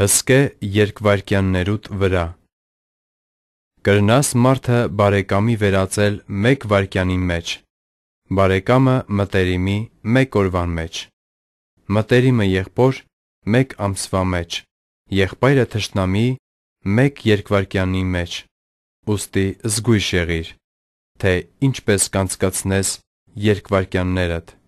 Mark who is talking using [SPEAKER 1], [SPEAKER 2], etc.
[SPEAKER 1] Հսկե
[SPEAKER 2] երկվարկյաններուդ վրա Կրնաս մարդը բարեկամի վերածել մեկ վայրկյանի մեջ, բարեկամը մտերիմի մեկ օրվան մեջ, մտերիմը եղբոր մեկ ամսվա մեջ, եղբայրը թշնամի մեկ երկվարկյանի մեջ, ուստի զգույշ եղիր, թե ինչպես կանցկացնես երկվարկյաններդ։